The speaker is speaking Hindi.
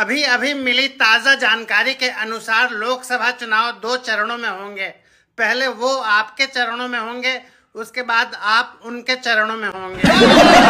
अभी अभी मिली ताज़ा जानकारी के अनुसार लोकसभा चुनाव दो चरणों में होंगे पहले वो आपके चरणों में होंगे उसके बाद आप उनके चरणों में होंगे